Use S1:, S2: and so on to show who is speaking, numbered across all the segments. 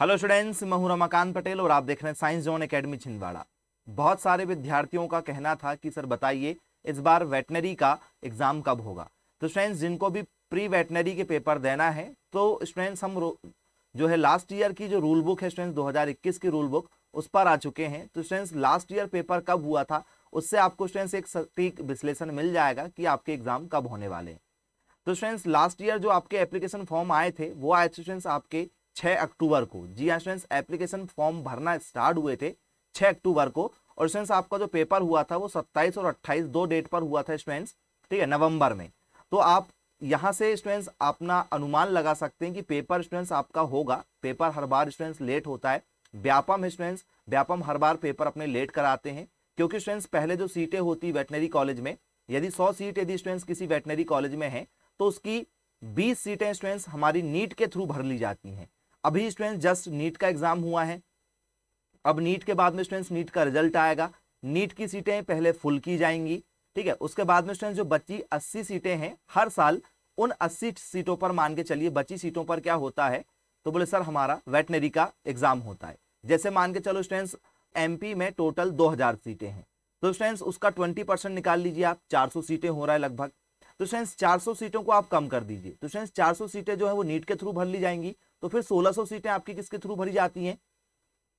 S1: hello students मैं हूं रमाकांत पटेल और आप देख रहे हैं साइंस जोन एकेडमी छिंदवाड़ा बहुत सारे विद्यार्थियों का कहना था कि सर बताइए इस बार वेटनरी का एग्ज़ाम कब होगा तो स्टूडेंट्स जिनको भी प्री वेटनरी के पेपर देना है तो स्टूडेंट्स हम जो है लास्ट ईयर की जो रूल बुक है स्टूडेंट्स दो की रूल बुक उस पर आ चुके हैं तो स्टूडेंट्स लास्ट ईयर पेपर कब हुआ था उससे आपको स्टूडेंट्स एक सटीक विश्लेषण मिल जाएगा कि आपके एग्ज़ाम कब होने वाले हैं तो स्टूडेंट्स लास्ट ईयर जो आपके एप्लीकेशन फॉर्म आए थे वो आए थे स्टूडेंट्स आपके 6 अक्टूबर को जी हाँ स्टूडेंट्स एप्लीकेशन फॉर्म भरना स्टार्ट हुए थे छह अक्टूबर को और स्टूडेंट्स आपका जो पेपर हुआ था वो सत्ताईस और अट्ठाईस दो डेट पर हुआ था स्टूडेंट्स ठीक है नवंबर में तो आप यहाँ से स्टूडेंट्स अपना अनुमान लगा सकते हैं कि पेपर स्टूडेंट्स आपका होगा पेपर हर बार स्टूडेंट्स लेट होता है व्यापम स्टूडेंट्स व्यापम हर बार पेपर अपने लेट कराते हैं क्योंकि स्टूडेंट्स पहले जो सीटें होती वेटनरी कॉलेज में यदि सौ सीट यदि स्टूडेंट्स किसी वेटनरी कॉलेज में है तो उसकी बीस सीटें स्टूडेंट्स हमारी नीट के थ्रू भर ली जाती हैं अभी स्टूडेंट जस्ट नीट का एग्जाम हुआ है अब नीट के बाद में स्टूडेंट्स नीट का रिजल्ट आएगा नीट की सीटें पहले फुल की जाएंगी ठीक है उसके बाद में स्टूडेंट्स जो बच्ची अस्सी सीटें हैं हर साल उन अस्सी सीटों पर मान के चलिए बच्ची सीटों पर क्या होता है तो बोले सर हमारा वेटनरी का एग्जाम होता है जैसे मान के चलो स्टूडेंट्स एमपी में टोटल 2000 सीटें हैं तो स्टूडेंट्स उसका 20 परसेंट निकाल लीजिए आप 400 सीटें हो रहा है लगभग तो फ्रेंड्स 400 सीटों को आप कम कर दीजिए तो फ्रेंड्स 400 सीटें जो है वो नीट के थ्रू भर ली जाएंगी तो फिर 1600 सीटें आपकी किसके थ्रू भरी जाती हैं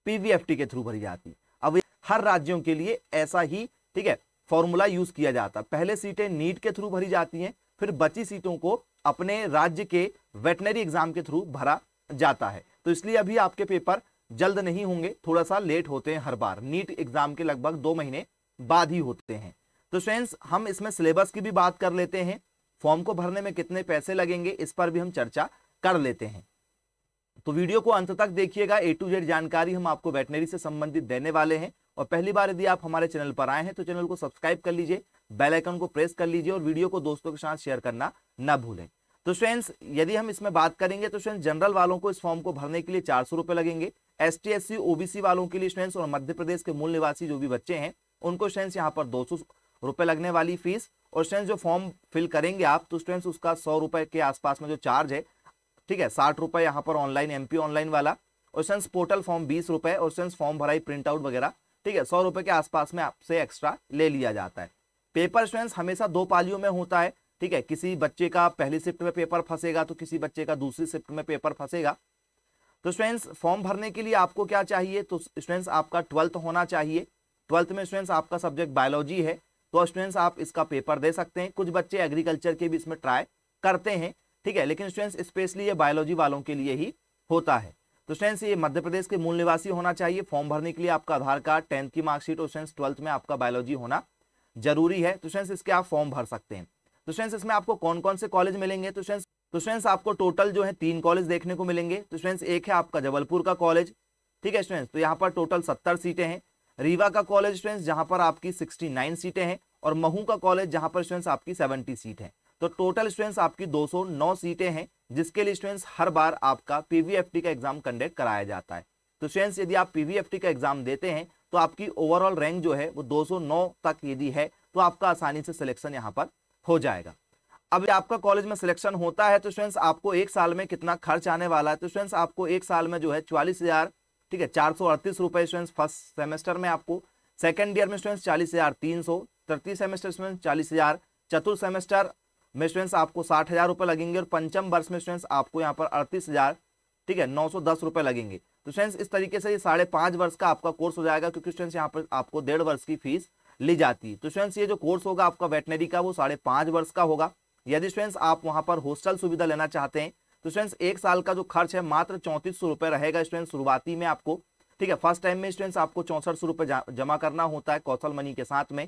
S1: पीवीएफटी के थ्रू भरी जाती है अब हर राज्यों के लिए ऐसा ही ठीक है फॉर्मूला यूज किया जाता पहले सीटें नीट के थ्रू भरी जाती हैं फिर बची सीटों को अपने राज्य के वेटनरी एग्जाम के थ्रू भरा जाता है तो इसलिए अभी आपके पेपर जल्द नहीं होंगे थोड़ा सा लेट होते हैं हर बार नीट एग्जाम के लगभग दो महीने बाद ही होते हैं तो फ्रेंड्स हम इसमें सिलेबस की भी बात कर लेते हैं फॉर्म को भरने में कितने पैसे लगेंगे इस पर भी हम चर्चा कर लेते हैं तो वीडियो को अंत तक देखिएगा ए टू जेड जानकारी हम आपको वेटनरी से संबंधित देने वाले हैं और पहली बार यदि आप हमारे चैनल पर आए हैं तो चैनल को सब्सक्राइब कर लीजिए बेल आइकन को प्रेस कर लीजिए और वीडियो को दोस्तों के साथ शेयर करना ना भूलें तो फ्रेंड्स यदि हम इसमें बात करेंगे तो फ्रेंड्स जनरल वालों को इस फॉर्म को भरने के लिए चार सौ रुपए लगेंगे S T S C OBC वालों के लिए फ्रेंड्स और मध्य प्रदेश के मूल निवासी जो भी बच्चे हैं उनको फ्रेंड्स यहाँ पर दो रुपए लगने वाली फीस और स्टूडेंट्स जो फॉर्म फिल करेंगे आप तो स्टूडेंट्स उसका सौ रुपए के आसपास में जो चार्ज है ठीक है साठ रुपए यहाँ पर ऑनलाइन एमपी ऑनलाइन वाला और स्टूडेंट्स पोर्टल फॉर्म बीस रुपए और स्टूडेंट्स फॉर्म भराई प्रिंट आउट वगैरह ठीक है सौ रुपए के आसपास में आपसे एक्स्ट्रा ले लिया जाता है पेपर स्टूडेंट्स हमेशा दो पालियों में होता है ठीक है किसी बच्चे का पहली शिफ्ट में पेपर फंसेगा तो किसी बच्चे का दूसरी शिफ्ट में पेपर फंसेगा तो स्टूडेंट्स फॉर्म भरने के लिए आपको क्या चाहिए तो स्टूडेंट्स आपका ट्वेल्थ होना चाहिए ट्वेल्थ में स्टूडेंट्स आपका सब्जेक्ट बायोलॉजी है तो स्टूडेंट्स आप इसका पेपर दे सकते हैं कुछ बच्चे एग्रीकल्चर के भी इसमें ट्राई करते हैं ठीक है लेकिन स्टूडेंट्स स्पेशली ये बायोलॉजी वालों के लिए ही होता है तो स्टूडेंट्स ये मध्य प्रदेश के मूल निवासी होना चाहिए फॉर्म भरने के लिए आपका आधार कार्ड टेंथ की मार्कशीट और स्टूडेंट्स ट्वेल्थ में आपका बायोलॉजी होना जरूरी है तो स्टूडेंट्स इसके आप फॉर्म भर सकते हैं तो स्टूडेंट्स इसमें आपको कौन कौन से कॉलेज मिलेंगे तो स्टूडेंट्स तो स्टूडेंट्स आपको टोटल जो है तीन कॉलेज देखने को मिलेंगे तो स्टूडेंट्स एक है आपका जबलपुर का कॉलेज ठीक है स्टूडेंट्स तो यहाँ पर टोटल सत्तर सीटें हैं रीवा का कॉलेज फ्रेंड्स जहां पर आपकी 69 सीटें हैं और महू का कॉलेज जहां पर स्टूडेंट्स आपकी 70 सीट है तो टोटल स्टूडेंट्स आपकी 209 सीटें हैं जिसके लिए स्टूडेंट्स हर बार आपका पीवीएफटी का एग्जाम कंडक्ट कराया जाता है तो स्टूडेंट्स यदि आप पीवीएफटी का एग्जाम देते हैं तो आपकी ओवरऑल रैंक जो है वो नौ तक यदि है तो आपका आसानी से सिलेक्शन यहाँ पर हो जाएगा अब आपका कॉलेज में सिलेक्शन होता है तो स्टूडेंट्स आपको एक साल में कितना खर्च आने वाला है तो स्टूडेंट्स आपको एक साल में जो है चालीस हजार ठीक है चार सौ अड़तीस रुपए स्टूडेंट्स फर्स्ट सेमेस्टर में आपको सेकेंड ईयर में स्टूडेंट्स चालीस हज़ार तीन सौ तृतीय सेमेस्टर स्टूडेंट्स चालीस हज़ार चतुर्थ सेमेस्टर में स्टूडेंट्स आपको साठ हज़ार रुपये लगेंगे और पंचम वर्ष में स्टूडेंट्स आपको यहाँ पर अड़तीस हज़ार ठीक है नौ सौ दस रुपये लगेंगे तो स्टूडेंट्स इस तरीके से ये साढ़े पाँच वर्ष का आपका कोर्स हो जाएगा क्योंकि स्टूडेंट्स यहाँ पर आपको डेढ़ वर्ष की फीस ली जाती है तो स्टूडेंट्स ये जो कोर्स होगा आपका वेटनरी का वो साढ़े पांच वर्ष का होगा यदि स्टूडेंट्स आप वहाँ पर हॉस्टल सुविधा लेना चाहते हैं तो स्टूडेंट्स एक साल का जो खर्च है मात्र चौंतीस सौ रहेगा स्टूडेंट्स शुरुआती में आपको ठीक है फर्स्ट टाइम में स्टूडेंट्स आपको चौंसठ सौ जमा करना होता है कौशल मनी के साथ में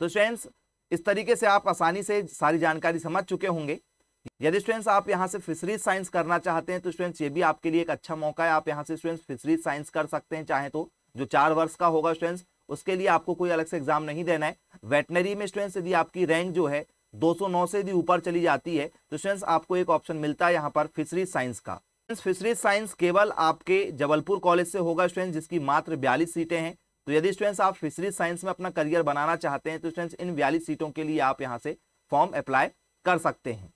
S1: तो स्टूडेंट्स इस तरीके से आप आसानी से सारी जानकारी समझ चुके होंगे यदि स्टूडेंट्स आप यहाँ से फिशरीज साइंस करना चाहते हैं तो स्टूडेंट्स ये भी आपके लिए एक अच्छा मौका है आप यहाँ से स्टूडेंट्स फिशरीज साइंस कर सकते हैं चाहे तो जो चार वर्ष का होगा स्टूडेंट्स उसके लिए आपको कोई अलग से एग्जाम नहीं देना है वेटनरी में स्टूडेंट्स यदि आपकी रैंक जो है 209 से भी ऊपर चली जाती है तो फ्रेंड्स आपको एक ऑप्शन मिलता है यहाँ पर फिशरीज साइंस का फिशरीज साइंस केवल आपके जबलपुर कॉलेज से होगा स्टूडेंट्स जिसकी मात्र बयालीस सीटें हैं तो यदि स्टूडेंट्स आप फिशरीज साइंस में अपना करियर बनाना चाहते हैं तो स्टूडेंट्स इन बयालीस सीटों के लिए आप यहाँ से फॉर्म अप्लाई कर सकते हैं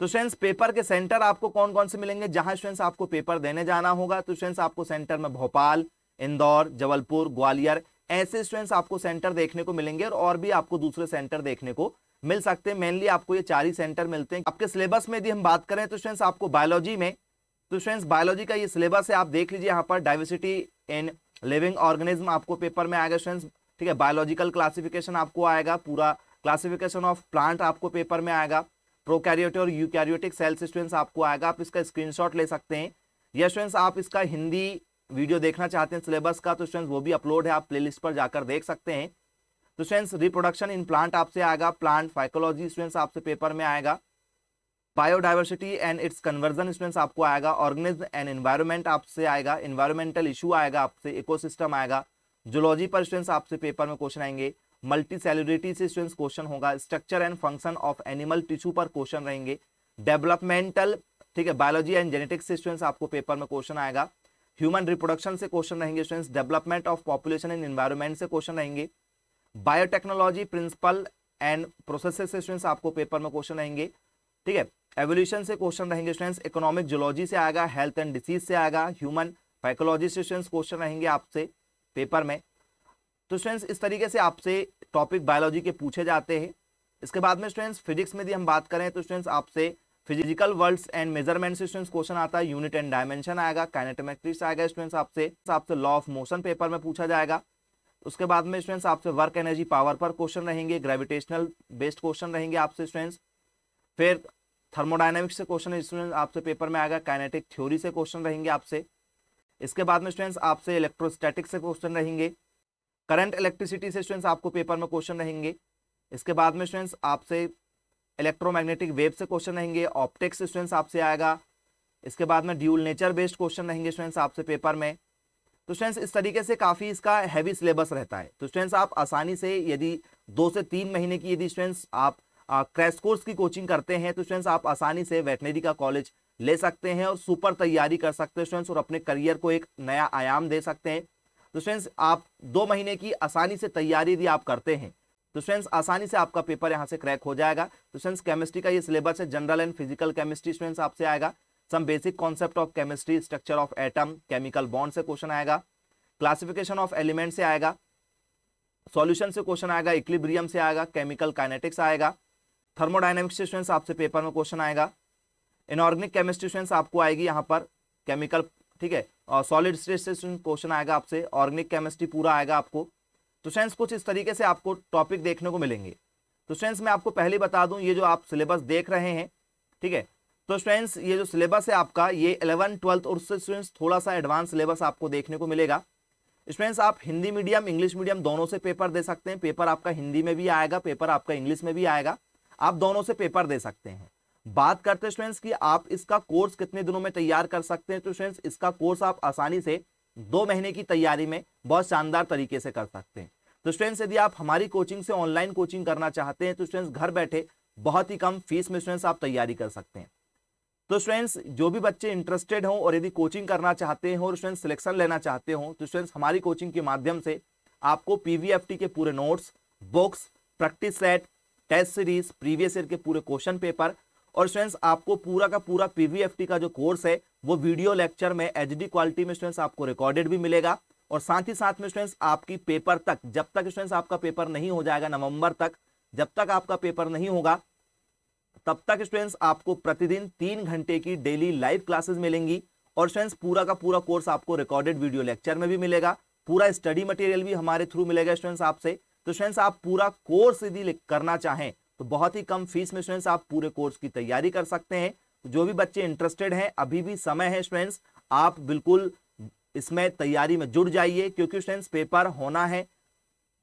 S1: तो स्टूडेंट्स पेपर के सेंटर आपको कौन कौन से मिलेंगे जहां स्टूडेंट्स आपको पेपर देने जाना होगा तो स्टूडेंट्स आपको सेंटर में भोपाल इंदौर जबलपुर ग्वालियर ऐसे स्टूडेंट्स आपको सेंटर देखने को मिलेंगे और, और भी आपको दूसरे सेंटर देखने को मिल सकते हैं मेनली आपको ये चार ही सेंटर मिलते हैं आपके सिलेबस में यदि हम बात करें तो स्टूडेंट्स आपको बायोलॉजी में तो स्टूडेंट्स बायोलॉजी का ये सिलेबस है आप देख लीजिए यहाँ पर डाइवर्सिटी इन लिविंग ऑर्गेनिज्म आपको पेपर में आएगा स्टूडेंट्स ठीक है बायोलॉजिकल क्लासिफिकेशन आपको आएगा पूरा क्लासिफिकेशन ऑफ प्लांट आपको पेपर में आएगा प्रोकैरियोटिक और यूकैरियोटिक सेल स्टूडेंट्स आपको आएगा आप इसका स्क्रीनशॉट ले सकते हैं या स्टूडेंट्स आप इसका हिंदी वीडियो देखना चाहते हैं सिलेबस का तो स्टूडेंट्स वो भी अपलोड है आप प्लेलिस्ट पर जाकर देख सकते हैं तो स्टूडेंट्स रिप्रोडक्शन इन प्लांट आपसे आएगा प्लांट फाइकोलॉजी स्टूडेंट्स आपसे पेपर में आएगा biodiversity and its conversion students आपको आएगा ऑर्गेनिज्म एंड एनवायरमेंट आपसे आएगा एनवायरमेंटल इशू आएगा आपसे इकोसिस्टम आएगा जोलॉजी पर स्टूडेंट्स आपसे पेपर में क्वेश्चन आएंगे मल्टी सेलुरिटी से स्टूडेंट्स क्वेश्चन होगा structure and function of animal tissue पर क्वेश्चन रहेंगे डेवलपमेंटल ठीक है बायोलॉजी एंड जेनेटिक्स से स्टूडेंट्स आपको पेपर में क्वेश्चन आएगा ह्यूमन रिप्रोडक्शन से क्वेश्चन रहेंगे students development of population and environment से क्वेश्चन रहेंगे बायोटेक्नोलॉजी प्रिंसिपल एंड प्रोसेस से स्टूडेंट्स आपको पेपर में क्वेश्चन रहेंगे ठीक है एवोल्यूशन से क्वेश्चन रहेंगे स्टूडेंट्स इकोनॉमिक जोलॉजी से आएगा हेल्थ एंड डिसीज से आएगा ह्यूमन साइकोलॉजी से स्टूडेंट्स क्वेश्चन रहेंगे आपसे पेपर में तो स्टूडेंट्स इस तरीके से आपसे टॉपिक बायोलॉजी के पूछे जाते हैं इसके बाद में स्टूडेंट्स फिजिक्स में भी हम बात करें तो स्टूडेंट्स आपसे फिजिकल वर्ल्ड्स एंड मेजरमेंट से स्टूडेंट्स क्वेश्चन आता है यूनिट एंड डायमेंशन आएगा काइनेटोमेट्रिक्स आएगा स्टूडेंट्स आपसे आपसे लॉ ऑफ मोशन पेपर में पूछा जाएगा उसके बाद में स्टूडेंट्स आपसे वर्क एनर्जी पावर पर क्वेश्चन रहेंगे ग्रेविटेशनल बेस्ड क्वेश्चन रहेंगे आपसे स्टूडेंट्स फिर थर्मोडाइनमिक्स से क्वेश्चन स्टूडेंट्स आपसे पेपर में आएगा काइनेटिक थ्योरी से क्वेश्चन रहेंगे आपसे इसके बाद में स्टूडेंट्स आपसे इलेक्ट्रोस्टैटिक से क्वेश्चन रहेंगे करंट इलेक्ट्रिसिटी से स्टूडेंट्स आपको पेपर में क्वेश्चन रहेंगे इसके बाद में स्टूडेंट्स आपसे इलेक्ट्रोमैग्नेटिक वेव से क्वेश्चन रहेंगे ऑप्टिक्स स्टूडेंट्स आपसे आएगा इसके बाद में ड्यूल नेचर बेस्ड क्वेश्चन रहेंगे स्टूडेंट्स आपसे पेपर में तो स्टूडेंट्स इस तरीके से काफ़ी इसका हैवी सिलेबस रहता है तो स्टूडेंट्स आप आसानी से यदि दो से तीन महीने की यदि स्टूडेंट्स आप क्रैश कोर्स की कोचिंग करते हैं तो स्टूडेंट्स आप आसानी से वेटनरी का कॉलेज ले सकते हैं और सुपर तैयारी कर सकते हैं स्टूडेंट्स और अपने करियर को एक नया आयाम दे सकते हैं तो स्टूडेंट्स आप दो महीने की आसानी से तैयारी यदि आप करते हैं तो स्टूडेंट्स आसानी से आपका पेपर यहाँ से क्रैक हो जाएगा तो स्टूडेंट्स केमिस्ट्री का ये सिलेबस है general and physical chemistry students आपसे आएगा some basic concept of chemistry structure of atom chemical bond से क्वेश्चन आएगा क्लासिफिकेशन ऑफ एलिमेंट से आएगा सॉल्यूशन से क्वेश्चन आएगा इक्लिब्रियम से आएगा केमिकल काइनेटिक्स आएगा थर्मोडाइनमिक्स से स्टूडेंट्स आपसे पेपर में क्वेश्चन आएगा इनऑर्गेनिक केमिस्ट्री स्टूडेंट्स आपको आएगी यहाँ पर केमिकल ठीक है और सॉलिड स्टेट से क्वेश्चन आएगा आपसे ऑर्गेनिक केमिस्ट्री पूरा आएगा आपको तो स्टूडेंट्स कुछ इस तरीके से आपको टॉपिक देखने को मिलेंगे तो स्टूडेंट्स मैं आपको पहले बता दूँ ये जो आप सिलेबस देख रहे हैं ठीक है तो स्टूडेंट्स ये जो सिलेबस है आपका ये इलेवन ट्वेल्थ और उससे स्टूडेंट्स थोड़ा सा एडवांस सिलेबस आपको देखने को मिलेगा स्टूडेंट्स आप हिंदी मीडियम इंग्लिश मीडियम दोनों से पेपर दे सकते हैं पेपर आपका हिंदी में भी आएगा पेपर आपका इंग्लिश में भी आएगा आप दोनों से पेपर दे सकते हैं बात करते हैं स्टूडेंट्स की आप इसका कोर्स कितने दिनों में तैयार कर सकते हैं तो स्टूडेंट्स इसका कोर्स आप आसानी से दो महीने की तैयारी में बहुत शानदार तरीके से कर सकते हैं तो स्टूडेंट्स यदि आप हमारी कोचिंग से ऑनलाइन कोचिंग करना चाहते हैं तो स्टूडेंट्स घर बैठे बहुत ही कम फीस में स्टूडेंट्स आप तैयारी कर सकते हैं तो स्टूडेंट्स जो भी बच्चे इंटरेस्टेड हों और यदि कोचिंग करना चाहते हो और स्टूडेंट्स सिलेक्शन लेना चाहते हो तो स्टूडेंट्स हमारी कोचिंग के माध्यम से आपको पीवीएफटी के पूरे notes books practice set test series previous year के पूरे क्वेश्चन पेपर और स्टूडेंट्स आपको पूरा का पूरा पीवीएफटी का जो कोर्स है वो वीडियो लेक्चर में एच क्वालिटी में स्टूडेंट्स आपको रिकॉर्डेड भी मिलेगा और साथ ही साथ में स्टूडेंट्स आपकी पेपर तक जब तक स्टूडेंट्स आपका पेपर नहीं हो जाएगा नवंबर तक जब तक आपका पेपर नहीं होगा तब तक स्टूडेंट्स आपको प्रतिदिन तीन घंटे की डेली लाइव क्लासेस मिलेंगी और स्टूडेंट्स पूरा का पूरा कोर्स आपको रिकॉर्डेड वीडियो लेक्चर में भी मिलेगा पूरा स्टडी मटेरियल भी हमारे थ्रू मिलेगा स्टूडेंट्स आपसे तो स्टूडेंट्स आप पूरा कोर्स यदि करना चाहें तो बहुत ही कम फीस में स्टूडेंट्स आप पूरे कोर्स की तैयारी कर सकते हैं जो भी बच्चे इंटरेस्टेड हैं अभी भी समय है स्टूडेंट्स आप बिल्कुल इसमें तैयारी में जुड़ जाइए क्योंकि स्टूडेंट्स पेपर होना है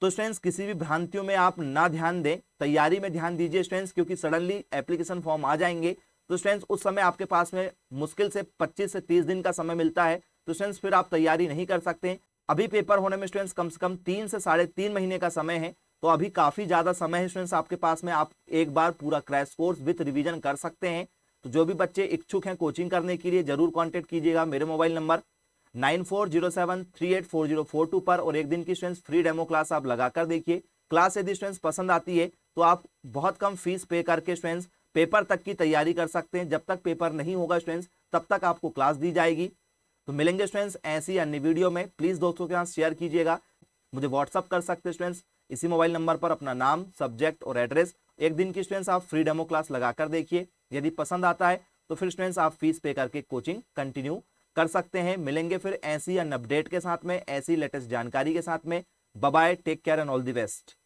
S1: तो स्टूडेंट्स किसी भी भ्रांतियों में आप ना ध्यान दें तैयारी में ध्यान दीजिए स्टूडेंट्स क्योंकि सडनली एप्लीकेशन फॉर्म आ जाएंगे तो स्टूडेंट्स उस समय आपके पास में मुश्किल से 25 से 30 दिन का समय मिलता है तो स्टूडेंट्स फिर आप तैयारी नहीं कर सकते अभी पेपर होने में स्टूडेंट्स कम से कम तीन से साढ़े तीन महीने का समय है तो अभी काफ़ी ज़्यादा समय है स्टूडेंट्स आपके पास में आप एक बार पूरा क्रैश कोर्स विथ रिविजन कर सकते हैं तो जो भी बच्चे इच्छुक हैं कोचिंग करने के लिए जरूर कॉन्टेक्ट कीजिएगा मेरे मोबाइल नंबर 9407384042 पर और एक दिन की स्टूडेंट्स फ्री डेमो क्लास आप लगाकर देखिए क्लास यदि स्टूडेंट्स पसंद आती है तो आप बहुत कम फीस पे करके स्टूडेंट्स पेपर तक की तैयारी कर सकते हैं जब तक पेपर नहीं होगा स्टूडेंट्स तब तक आपको क्लास दी जाएगी तो मिलेंगे स्टूडेंट्स ऐसी अन्य वीडियो में प्लीज़ दोस्तों के साथ शेयर कीजिएगा मुझे व्हाट्सअप कर सकते हैं स्टूडेंट्स इसी मोबाइल नंबर पर अपना नाम सब्जेक्ट और एड्रेस एक दिन की स्टूडेंट्स आप फ्री डेमो क्लास लगाकर देखिए यदि पसंद आता है तो फिर स्टूडेंट्स आप फीस पे करके कोचिंग कंटिन्यू कर सकते हैं मिलेंगे फिर ऐसी अन अपडेट के साथ में ऐसी लेटेस्ट जानकारी के साथ में bye take care and all the best